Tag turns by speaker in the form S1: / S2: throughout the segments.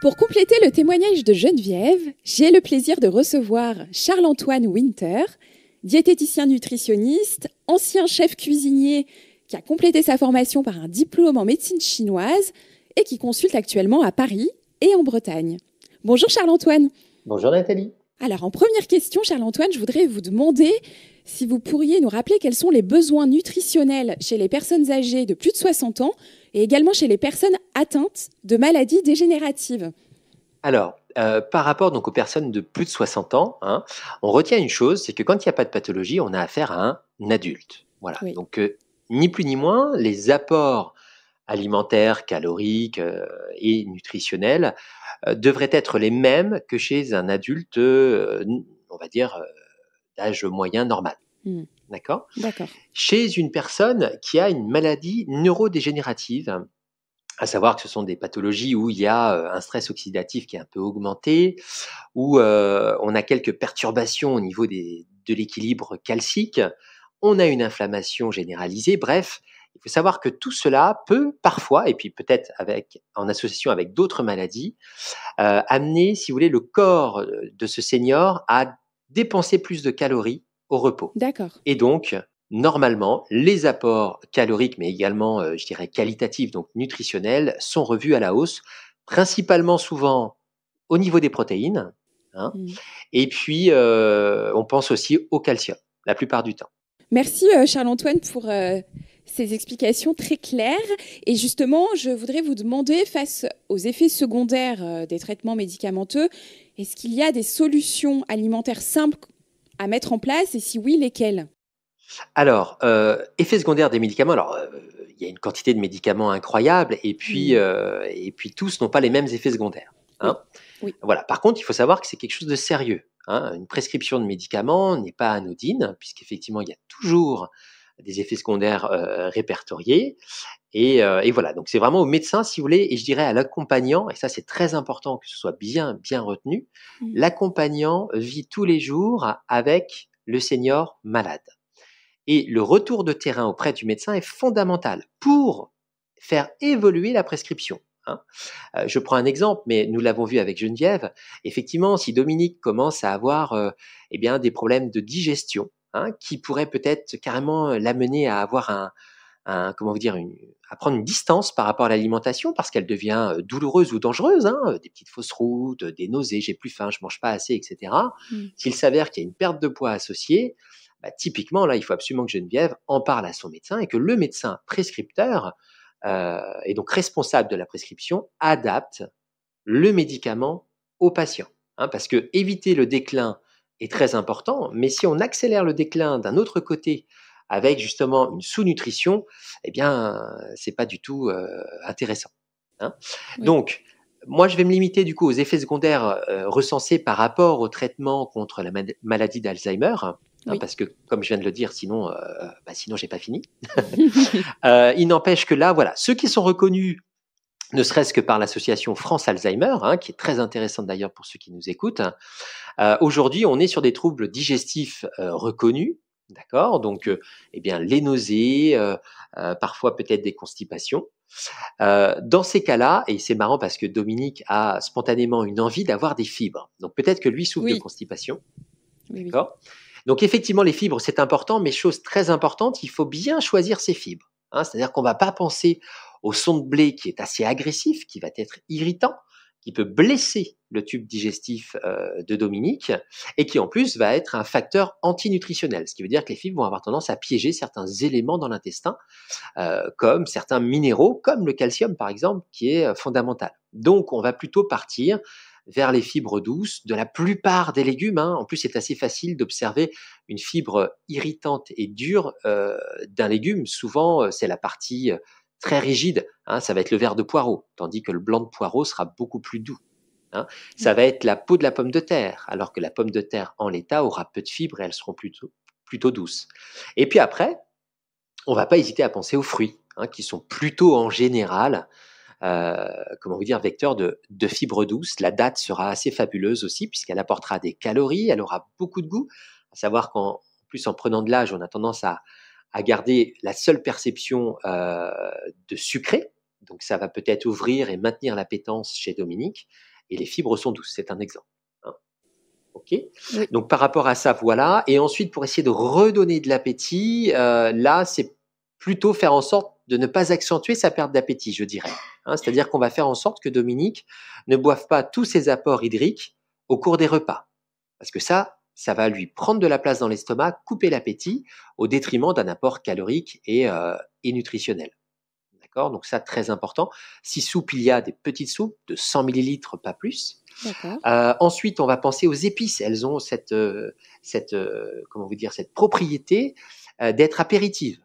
S1: Pour compléter le témoignage de Geneviève, j'ai le plaisir de recevoir Charles-Antoine Winter, diététicien nutritionniste, ancien chef cuisinier qui a complété sa formation par un diplôme en médecine chinoise et qui consulte actuellement à Paris et en Bretagne. Bonjour Charles-Antoine.
S2: Bonjour Nathalie.
S1: Alors, en première question, Charles-Antoine, je voudrais vous demander si vous pourriez nous rappeler quels sont les besoins nutritionnels chez les personnes âgées de plus de 60 ans et également chez les personnes atteintes de maladies dégénératives.
S2: Alors, euh, par rapport donc aux personnes de plus de 60 ans, hein, on retient une chose, c'est que quand il n'y a pas de pathologie, on a affaire à un adulte. Voilà. Donc, euh, ni plus ni moins, les apports alimentaires, caloriques euh, et nutritionnels euh, devraient être les mêmes que chez un adulte, euh, on va dire, euh, d'âge moyen normal. Hmm. D'accord D'accord. Chez une personne qui a une maladie neurodégénérative, à savoir que ce sont des pathologies où il y a un stress oxydatif qui est un peu augmenté, où on a quelques perturbations au niveau de l'équilibre calcique, on a une inflammation généralisée, bref, il faut savoir que tout cela peut parfois, et puis peut-être avec, en association avec d'autres maladies, euh, amener, si vous voulez, le corps euh, de ce senior à dépenser plus de calories au repos. D'accord. Et donc, normalement, les apports caloriques, mais également, euh, je dirais, qualitatifs, donc nutritionnels, sont revus à la hausse, principalement souvent au niveau des protéines. Hein, mmh. Et puis, on pense aussi au calcium, la plupart du temps.
S1: Merci, Charles-Antoine, pour ces explications très claires. Et justement, je voudrais vous demander, face aux effets secondaires euh, des traitements médicamenteux, est-ce qu'il y a des solutions alimentaires simples à mettre en place et si oui, lesquelles
S2: Alors, euh, effets secondaires des médicaments. Alors, euh, il y a une quantité de médicaments incroyable et puis, mm. et puis tous n'ont pas les mêmes effets secondaires. Hein oui. Voilà. Par contre, il faut savoir que c'est quelque chose de sérieux. Hein une prescription de médicaments n'est pas anodine, puisqu'effectivement, il y a toujours des effets secondaires euh, répertoriés. Euh, et, voilà, donc c'est vraiment au médecin, si vous voulez, et je dirais à l'accompagnant, et ça c'est très important que ce soit bien, bien retenu, mmh. l'accompagnant vit tous les jours avec le senior malade. Et le retour de terrain auprès du médecin est fondamental pour faire évoluer la prescription. Hein. Euh, je prends un exemple, mais nous l'avons vu avec Geneviève. Effectivement, si Dominique commence à avoir eh bien, des problèmes de digestion, Hein, qui pourrait peut-être carrément euh, l'amener à avoir un, comment dire, à prendre une distance par rapport à l'alimentation parce qu'elle devient euh, douloureuse ou dangereuse, hein, euh, des petites fausses routes, des nausées, j'ai plus faim, je mange pas assez, etc. Mmh. S'il s'avère qu'il y a une perte de poids associée, bah, typiquement là, il faut absolument que Geneviève en parle à son médecin et que le médecin prescripteur euh, et donc responsable de la prescription adapte le médicament au patient, hein, parce que éviter le déclin est très important, mais si on accélère le déclin d'un autre côté, avec justement une sous-nutrition, eh bien, c'est pas du tout euh, intéressant. Hein. Donc, moi, je vais me limiter du coup aux effets secondaires euh, recensés par rapport au traitement contre la maladie d'Alzheimer. Hein, parce que, comme je viens de le dire, sinon, euh, bah, sinon j'ai pas fini. il n'empêche que là, voilà, ceux qui sont reconnus ne serait-ce que par l'association France Alzheimer, hein, qui est très intéressante d'ailleurs pour ceux qui nous écoutent. Euh, aujourd'hui, on est sur des troubles digestifs euh, reconnus, d'accord Donc, euh, eh bien, les nausées, parfois peut-être des constipations. dans ces cas-là, et c'est marrant parce que Dominique a spontanément une envie d'avoir des fibres. Donc peut-être que lui souffre de constipation, Donc effectivement, les fibres, c'est important, mais chose très importante, il faut bien choisir ses fibres. Hein, c'est-à-dire qu'on ne va pas penser au son de blé qui est assez agressif, qui va être irritant, qui peut blesser le tube digestif euh, de Dominique et qui en plus va être un facteur antinutritionnel, ce qui veut dire que les fibres vont avoir tendance à piéger certains éléments dans l'intestin, euh, comme certains minéraux, comme le calcium par exemple, qui est euh, fondamental. Donc on va plutôt partir vers les fibres douces de la plupart des légumes. Hein. En plus, c'est assez facile d'observer une fibre irritante et dure euh, d'un légume. Souvent, euh, c'est la partie euh, très rigide. Hein. Ça va être le vert de poireau, tandis que le blanc de poireau sera beaucoup plus doux. Hein. Ça va être la peau de la pomme de terre, alors que la pomme de terre en l'état aura peu de fibres et elles seront plutôt, plutôt douces. Et puis après, on ne va pas hésiter à penser aux fruits, qui sont plutôt en général euh, comment vous dire, vecteur de, fibres douces. La date sera assez fabuleuse aussi puisqu'elle apportera des calories, elle aura beaucoup de goût, à savoir qu'en plus en prenant de l'âge, on a tendance à, garder la seule perception euh, de sucré. Donc ça va peut-être ouvrir et maintenir l'appétence chez Dominique. Et les fibres sont douces, c'est un exemple. Hein. Donc par rapport à ça, voilà. Et ensuite, pour essayer de redonner de l'appétit, euh, là, c'est plutôt faire en sorte de ne pas accentuer sa perte d'appétit, je dirais. Hein. C'est-à-dire qu'on va faire en sorte que Dominique ne boive pas tous ses apports hydriques au cours des repas. Parce que ça, ça va lui prendre de la place dans l'estomac, couper l'appétit, au détriment d'un apport calorique et, euh, nutritionnel. D'accord Donc ça, très important. Si soupe, il y a des petites soupes de 100 millilitres, pas plus. Euh, ensuite, on va penser aux épices. Elles ont cette, euh, cette comment vous dire, cette propriété d'être apéritives.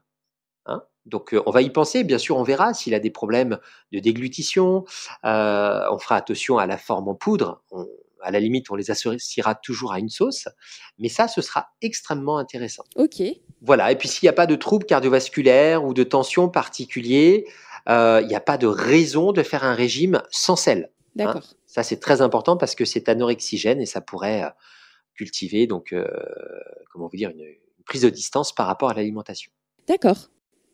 S2: Donc euh, on va y penser, bien sûr on verra s'il a des problèmes de déglutition, euh, on fera attention à la forme en poudre, à la limite on les associera toujours à une sauce, mais ça ce sera extrêmement intéressant. Ok. Voilà, et puis s'il n'y a pas de troubles cardiovasculaires ou de tensions particuliers, euh, il n'y a pas de raison de faire un régime sans sel. Hein. D'accord. Ça c'est très important parce que c'est anorexigène et ça pourrait cultiver donc comment vous dire une prise de distance par rapport à l'alimentation.
S1: D'accord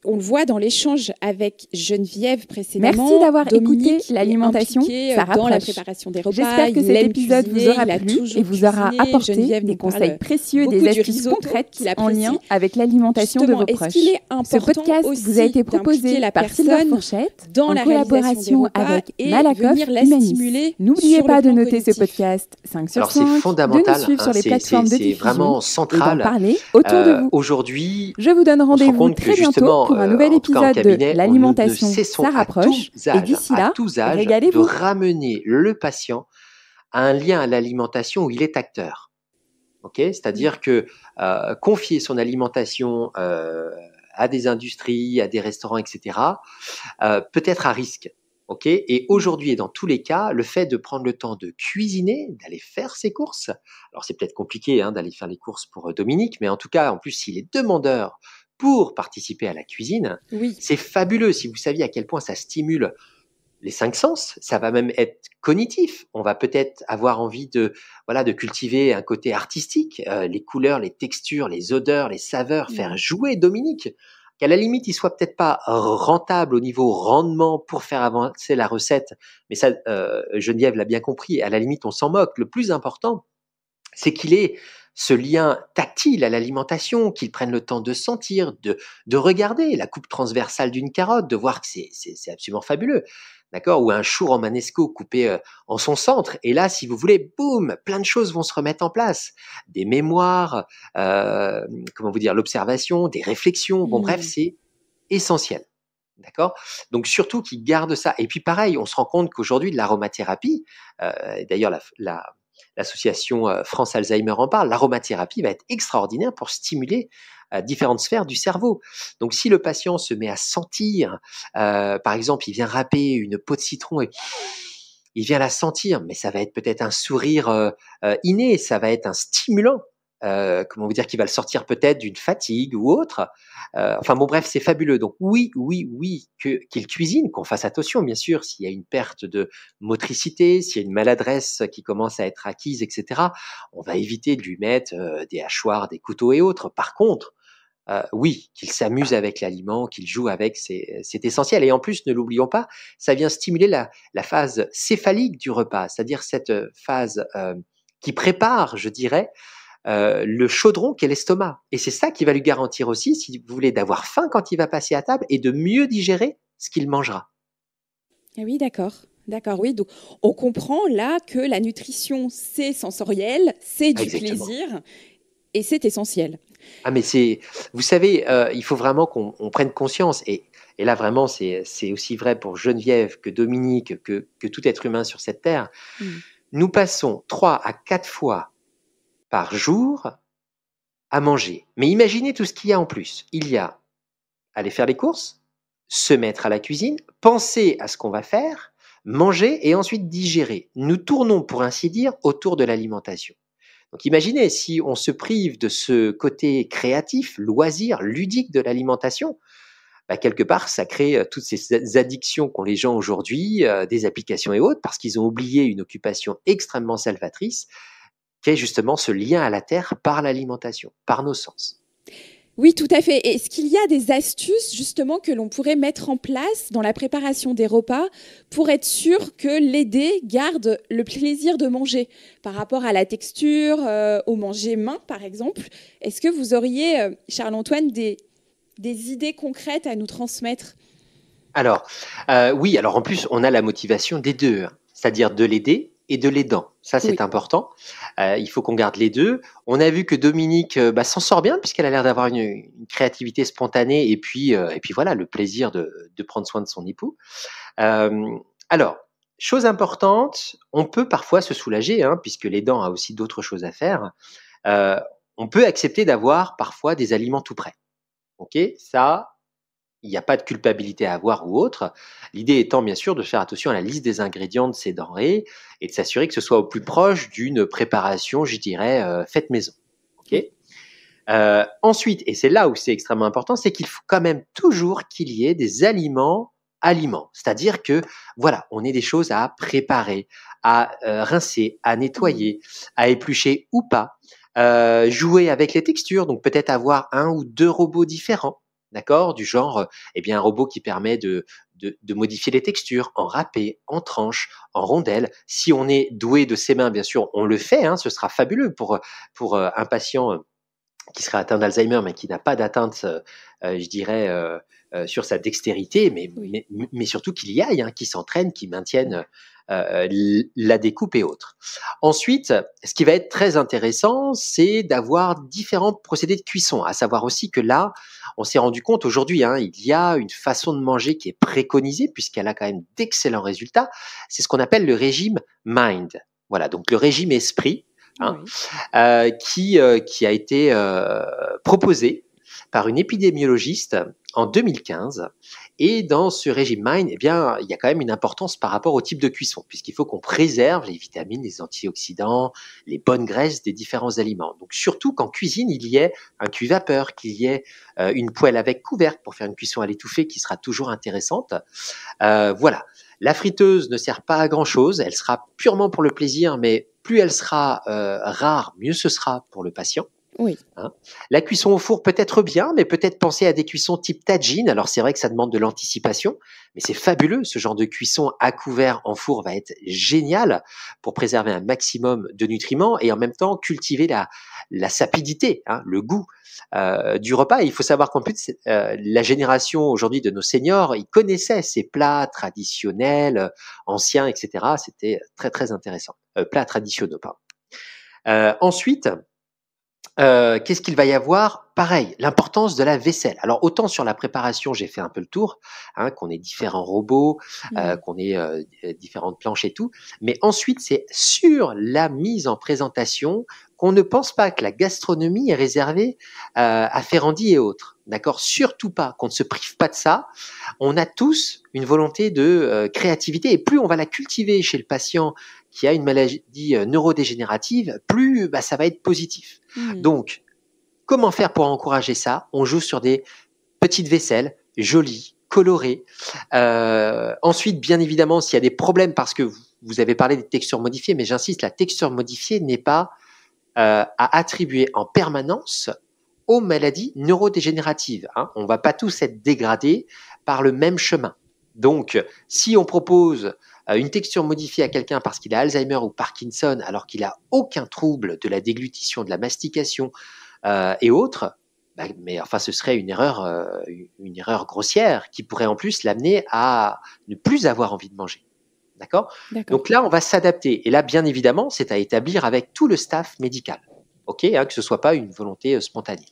S1: on le voit dans l'échange avec Geneviève précédemment. Merci d'avoir écouté l'alimentation. Euh, dans la préparation des repas. J'espère que cet épisode vous aura plu et vous aura apporté des conseils précieux des astuces concrètes en lien avec l'alimentation de vos proches. Ce podcast vous a été proposé la par Sylvain Fourchette dans en la collaboration avec Malakoff Humanis. N'oubliez pas de noter ce podcast 5 sur 5, de suivre hein, sur les plateformes vraiment central, parler autour de euh, vous.
S2: Aujourd'hui,
S1: je vous donne rendez-vous très bientôt pour un nouvel euh, épisode de l'alimentation. Ça rapproche. et d'ici là, tous de
S2: ramener le patient à un lien à l'alimentation où il est acteur. Ok, C'est-à-dire que euh, confier son alimentation euh, à des industries, à des restaurants, etc., peut être à risque. Ok, et aujourd'hui, et dans tous les cas, le fait de prendre le temps de cuisiner, d'aller faire ses courses, alors c'est peut-être compliqué hein, d'aller faire les courses pour Dominique, mais en tout cas, en plus, s'il est demandeur pour participer à la cuisine. Oui. C'est fabuleux si vous saviez à quel point ça stimule les cinq sens, ça va même être cognitif. On va peut-être avoir envie de voilà de cultiver un côté artistique, euh, les couleurs, les textures, les odeurs, les saveurs, mm. faire jouer Dominique. Qu'à la limite, il soit peut-être pas rentable au niveau rendement pour faire avancer la recette, mais ça, euh, Geneviève l'a bien compris. À la limite, on s'en moque. Le plus important, c'est qu'il est ce lien tactile à l'alimentation, qu'ils prennent le temps de sentir, de, regarder la coupe transversale d'une carotte, de voir que c'est absolument fabuleux. D'accord Ou un chou romanesco coupé euh, en son centre. Et là, si vous voulez, boum, plein de choses vont se remettre en place. Des mémoires, euh, comment vous dire, l'observation, des réflexions. Bon, bref, mmh. c'est essentiel. D'accord Donc surtout qu'ils gardent ça. Et puis pareil, on se rend compte qu'aujourd'hui, de l'aromathérapie, euh, d'ailleurs la, L'association euh, France Alzheimer en parle. L'aromathérapie va être extraordinaire pour stimuler euh, différentes sphères du cerveau. Donc si le patient se met à sentir, euh, par exemple, il vient râper une peau de citron et il vient la sentir, mais ça va être peut-être un sourire inné, ça va être un stimulant euh, comment vous dire, qu'il va le sortir peut-être d'une fatigue ou autre. Euh, enfin bon, bref, c'est fabuleux. Donc oui, oui, oui, qu'il cuisine, qu'on fasse attention, bien sûr, s'il y a une perte de motricité, s'il y a une maladresse qui commence à être acquise, etc. On va éviter de lui mettre euh, des hachoirs, des couteaux et autres. Par contre, oui, qu'il s'amuse avec l'aliment, qu'il joue avec, c'est, essentiel. Et en plus, ne l'oublions pas, ça vient stimuler la, phase céphalique du repas, c'est-à-dire cette phase qui prépare, je dirais, euh, le chaudron qu'est l'estomac. Et c'est ça qui va lui garantir aussi, si vous voulez, d'avoir faim quand il va passer à table et de mieux digérer ce qu'il mangera.
S1: Ah oui, d'accord. D'accord, oui. Donc, on comprend là que la nutrition, c'est sensoriel, c'est du plaisir et c'est essentiel.
S2: Ah, mais c'est. Vous savez, euh, il faut vraiment qu'on prenne conscience. Et, là, vraiment, c'est aussi vrai pour Geneviève que Dominique, que, tout être humain sur cette terre. Hmm. Nous passons trois à quatre fois par jour à manger. Mais imaginez tout ce qu'il y a en plus. Il y a aller faire les courses, se mettre à la cuisine, penser à ce qu'on va faire, manger et ensuite digérer. Nous tournons, pour ainsi dire, autour de l'alimentation. Donc imaginez si on se prive de ce côté créatif, loisir, ludique de l'alimentation, bah, quelque part, ça crée euh, toutes ces addictions qu'ont les gens aujourd'hui, euh, des applications et autres, parce qu'ils ont oublié une occupation extrêmement salvatrice qui est justement ce lien à la terre par l'alimentation, par nos
S1: sens. Oui, tout à fait. Est-ce qu'il y a des astuces justement que l'on pourrait mettre en place dans la préparation des repas pour être sûr que l'aider garde le plaisir de manger par rapport à la texture, euh, au manger main par exemple Est-ce que vous auriez, euh, Charles-Antoine, des, idées concrètes à nous transmettre
S2: Alors, euh, oui, alors en plus, on a la motivation des deux, hein. c'est-à-dire de l'aider et de l'aidant. Ça, c'est important. Euh, il faut qu'on garde les deux. On a vu que Dominique euh, bah, s'en sort bien puisqu'elle a l'air d'avoir une, créativité spontanée et puis, euh, et puis voilà, le plaisir de, prendre soin de son époux. alors, chose importante, on peut parfois se soulager hein, puisque dents a aussi d'autres choses à faire. on peut accepter d'avoir parfois des aliments tout prêts. Ok, ça, il n'y a pas de culpabilité à avoir ou autre. L'idée étant bien sûr de faire attention à la liste des ingrédients de ces denrées et de s'assurer que ce soit au plus proche d'une préparation, je dirais, euh, faite maison. Euh, ensuite, et c'est là où c'est extrêmement important, c'est qu'il faut quand même toujours qu'il y ait des aliments aliments. C'est-à-dire que, voilà, on ait des choses à préparer, à euh, rincer, à nettoyer, à éplucher ou pas, euh, jouer avec les textures, donc peut-être avoir un ou deux robots différents, d'accord Du genre, euh, eh bien, un robot qui permet de, de, modifier les textures en râpé, en tranche, en rondelle. Si on est doué de ses mains, bien sûr, on le fait. Hein, ce sera fabuleux pour, pour euh, un patient euh, qui serait atteint d'Alzheimer, mais qui n'a pas d'atteinte, euh, euh, je dirais, euh, sur sa dextérité, mais, surtout qu'il y aille, hein, qu'il s'entraîne, qui maintienne la découpe et autres. Ensuite, ce qui va être très intéressant, c'est d'avoir différents procédés de cuisson, à savoir aussi que là, on s'est rendu compte aujourd'hui, hein, il y a une façon de manger qui est préconisée, puisqu'elle a quand même d'excellents résultats, c'est ce qu'on appelle le régime mind. Voilà, donc le régime esprit, Hein, euh, euh, qui, a été euh, proposé par une épidémiologiste en 2015. Et dans ce régime MINE, eh bien, il y a quand même une importance par rapport au type de cuisson, puisqu'il faut qu'on préserve les vitamines, les antioxydants, les bonnes graisses des différents aliments. Donc surtout qu'en cuisine, il y ait un cuit-vapeur, qu'il y ait une poêle avec couvercle pour faire une cuisson à l'étouffée qui sera toujours intéressante. voilà. La friteuse ne sert pas à grand-chose, elle sera purement pour le plaisir, mais plus elle sera euh, rare, mieux ce sera pour le patient. Oui. Hein. la cuisson au four peut-être bien, mais peut-être penser à des cuissons type tagine. Alors c'est vrai que ça demande de l'anticipation, mais c'est fabuleux. Ce genre de cuisson à couvert en four va être génial pour préserver un maximum de nutriments et en même temps cultiver la, la sapidité, hein, le goût euh, du repas. il faut savoir qu'en plus, euh, la génération aujourd'hui de nos seniors, ils connaissaient ces plats traditionnels, anciens, etc. C'était très très intéressant. Euh, plats traditionnels. pas. Euh, ensuite, euh, qu'est-ce qu'il va y avoir Pareil, l'importance de la vaisselle. Alors autant sur la préparation, j'ai fait un peu le tour, hein, qu'on ait différents robots, mmh. qu'on ait différentes planches et tout. Mais ensuite, c'est sur la mise en présentation qu'on ne pense pas que la gastronomie est réservée à Ferrandi et autres. D'accord Surtout pas, qu'on ne se prive pas de ça. On a tous une volonté de créativité et plus on va la cultiver chez le patient qui a une maladie euh, neurodégénérative, plus bah, ça va être positif. Hmm. Donc, comment faire pour encourager ça On joue sur des petites vaisselles jolies, colorées. Euh, ensuite, bien évidemment, s'il y a des problèmes, parce que vous, avez parlé des textures modifiées, mais j'insiste, la texture modifiée n'est pas euh, à attribuer en permanence aux maladies neurodégénératives. Hein. On ne va pas tous être dégradés par le même chemin. Donc, si on propose euh, une texture modifiée à quelqu'un parce qu'il a Alzheimer ou Parkinson alors qu'il a aucun trouble de la déglutition, de la mastication euh, et autres, bah, mais enfin ce serait une erreur, euh, une erreur grossière qui pourrait en plus l'amener à ne plus avoir envie de manger. D'accord Donc là, on va s'adapter. Et là, bien évidemment, c'est à établir avec tout le staff médical. Hein, que ce ne soit pas une volonté spontanée.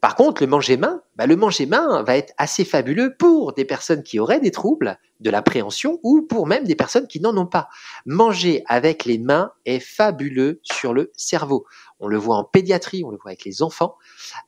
S2: Par contre, le manger-main, bah, le manger-main va être assez fabuleux pour des personnes qui auraient des troubles de l'appréhension ou pour même des personnes qui n'en ont pas. Manger avec les mains est fabuleux sur le cerveau. On le voit en pédiatrie, on le voit avec les enfants,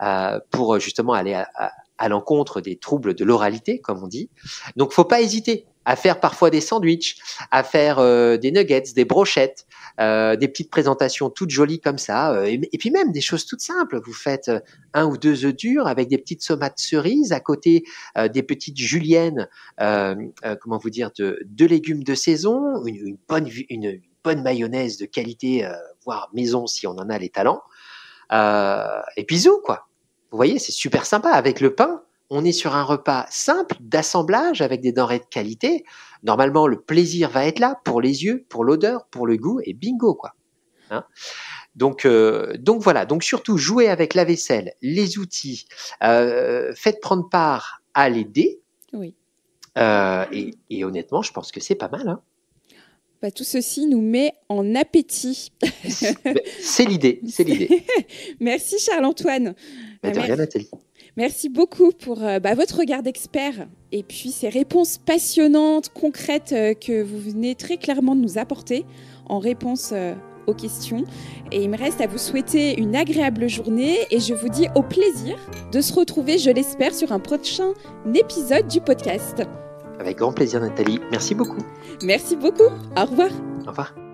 S2: euh, pour justement aller à, à l'encontre des troubles de l'oralité, comme on dit. Donc, faut pas hésiter à faire parfois des sandwichs, à faire euh, des nuggets, des brochettes, euh, des petites présentations toutes jolies comme ça, euh, et, puis même des choses toutes simples. Vous faites un ou deux œufs durs avec des petites de cerises à côté des petites juliennes, comment vous dire, de, de, légumes de saison, une, bonne une, bonne mayonnaise de qualité, voire maison si on en a les talents. et puis zou quoi. Vous voyez, c'est super sympa avec le pain on est sur un repas simple d'assemblage avec des denrées de qualité. Normalement, le plaisir va être là pour les yeux, pour l'odeur, pour le goût et bingo quoi. Hein donc, euh, donc voilà. Donc surtout jouez avec la vaisselle, les outils, euh, faites prendre part à l'aider. Oui. Euh, et, honnêtement, je pense que c'est pas mal. Hein.
S1: Bah, tout ceci nous met en appétit.
S2: c'est l'idée, c'est l'idée.
S1: Merci Charles-Antoine. Bah, de rien, Nathalie. Merci beaucoup pour euh, bah, votre regard d'expert et puis ces réponses passionnantes, concrètes euh, que vous venez très clairement de nous apporter en réponse euh, aux questions. Et il me reste à vous souhaiter une agréable journée et je vous dis au plaisir de se retrouver, je l'espère, sur un prochain épisode du podcast.
S2: Avec grand plaisir Nathalie, merci beaucoup.
S1: Merci beaucoup, au revoir.
S2: Au revoir.